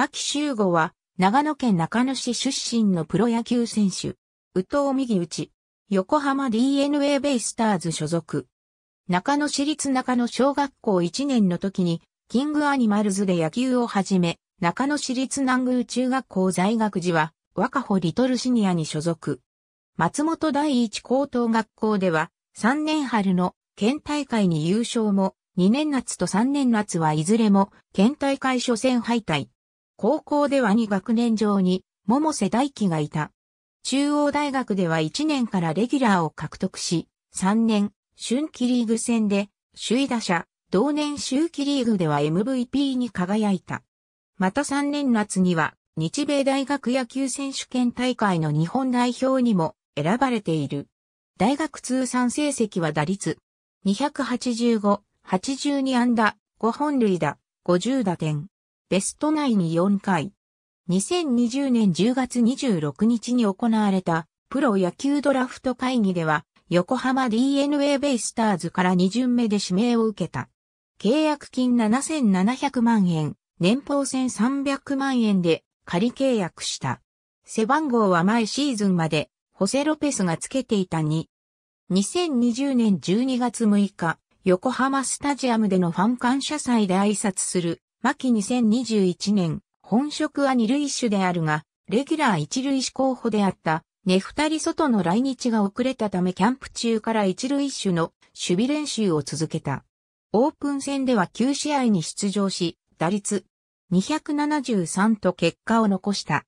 牧修吾は、長野県中野市出身のプロ野球選手。宇藤右内。横浜 DNA ベイスターズ所属。中野市立中野小学校1年の時に、キングアニマルズで野球を始め、中野市立南宮中学校在学時は、若穂リトルシニアに所属。松本第一高等学校では、3年春の県大会に優勝も、2年夏と3年夏はいずれも県大会初戦敗退。高校では2学年上に、桃瀬大輝がいた。中央大学では1年からレギュラーを獲得し、3年、春季リーグ戦で、首位打者、同年秋季リーグでは MVP に輝いた。また3年夏には、日米大学野球選手権大会の日本代表にも選ばれている。大学通算成績は打率285、82安打、5本塁打、50打点。ベスト内に4回。2020年10月26日に行われたプロ野球ドラフト会議では横浜 DNA ベイスターズから2巡目で指名を受けた。契約金7700万円、年俸1300万円で仮契約した。背番号は前シーズンまでホセロペスがつけていた2。2020年12月6日、横浜スタジアムでのファン感謝祭で挨拶する牧2021年、本職は二塁手であるが、レギュラー一塁種候補であった、ネフタリ外の来日が遅れたためキャンプ中から一塁手の守備練習を続けた。オープン戦では9試合に出場し、打率273と結果を残した。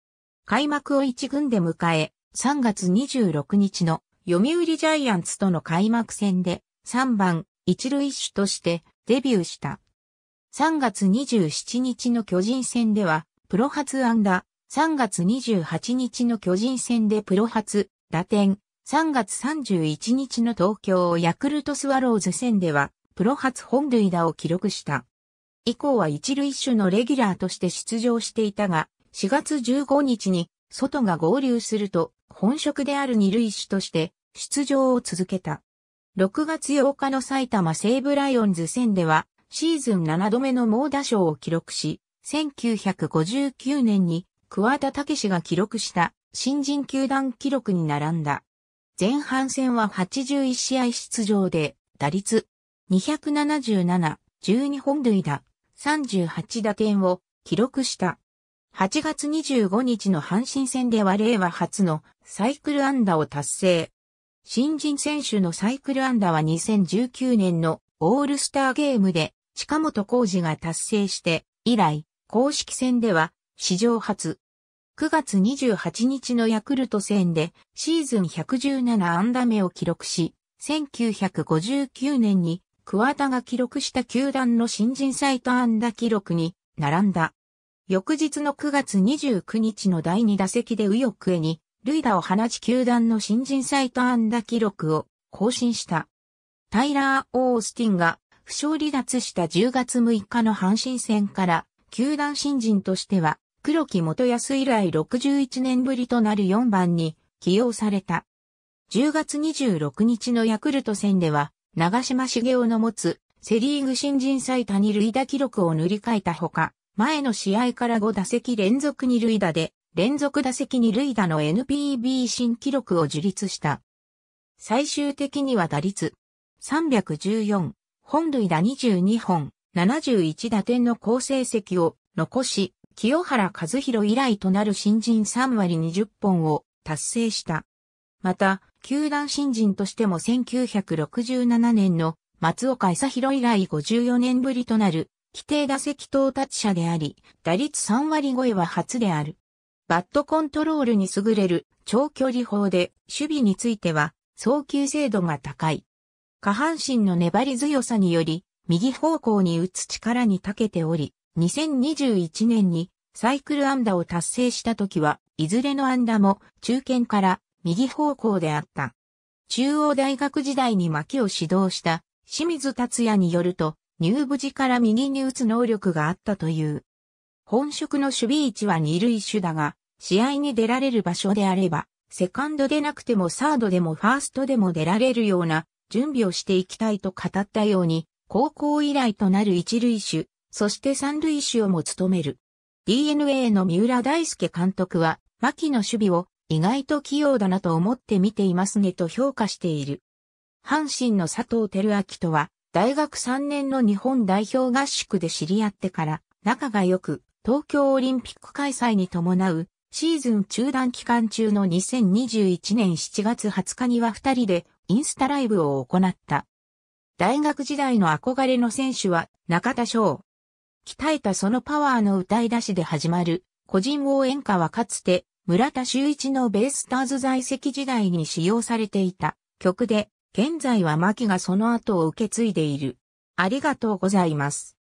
開幕を1軍で迎え、3月26日の読売ジャイアンツとの開幕戦で3番一塁手としてデビューした。3月27日の巨人戦では、プロ初安打、3月28日の巨人戦でプロ初、打点、3月31日の東京ヤクルトスワローズ戦では、プロ初本塁打を記録した。以降は一塁手のレギュラーとして出場していたが、4月15日に、外が合流すると、本職である二塁手として、出場を続けた。6月8日の埼玉西武ライオンズ戦では、シーズン7度目の猛打賞を記録し、1959年に桑田武史が記録した新人球団記録に並んだ。前半戦は81試合出場で打率277、12本塁打、38打点を記録した。8月25日の阪神戦では令和初のサイクル安打を達成。新人選手のサイクル安打は2019年のオールスターゲームで近本浩二が達成して以来、公式戦では史上初。9月28日のヤクルト戦でシーズン117安打目を記録し、1959年に桑田が記録した球団の新人サ最多安打記録に並んだ。翌日の9月29日の第2打席で右翼へに、塁打を放ち球団の新人サ最多安打記録を更新した。タイラー・オースティンが負傷離脱した10月6日の阪神戦から、球団新人としては、黒木元康以来61年ぶりとなる4番に起用された。10月26日のヤクルト戦では、長島茂雄の持つセリーグ新人最多に塁打記録を塗り替えたほか、前の試合から5打席連続に塁打で、連続打席に塁打の NPB 新記録を樹立した。最終的には打率314、本塁打22本、71打点の好成績を残し、清原和弘以来となる新人3割20本を達成した。また、球団新人としても1967年の松岡久弘以来54年ぶりとなる規定打席到達者であり、打率3割超えは初である。バットコントロールに優れる長距離法で守備については送球精度が高い。下半身の粘り強さにより、右方向に打つ力に長けており、2021年にサイクル安打を達成した時は、いずれの安打も中堅から右方向であった。中央大学時代に牧を指導した清水達也によると、入部時から右に打つ能力があったという。本職の守備位置は二塁手だが、試合に出られる場所であれば、セカンドでなくてもサードでもファーストでも出られるような準備をしていきたいと語ったように、高校以来となる一塁手、そして三塁手をも務める。DNA の三浦大輔監督は、牧の守備を意外と器用だなと思って見ていますねと評価している。阪神の佐藤輝明とは、大学3年の日本代表合宿で知り合ってから仲が良く、東京オリンピック開催に伴うシーズン中断期間中の2021年7月20日には2人でインスタライブを行った。大学時代の憧れの選手は中田翔。鍛えたそのパワーの歌い出しで始まる個人応援歌はかつて村田修一のベースターズ在籍時代に使用されていた曲で現在は牧がその後を受け継いでいる。ありがとうございます。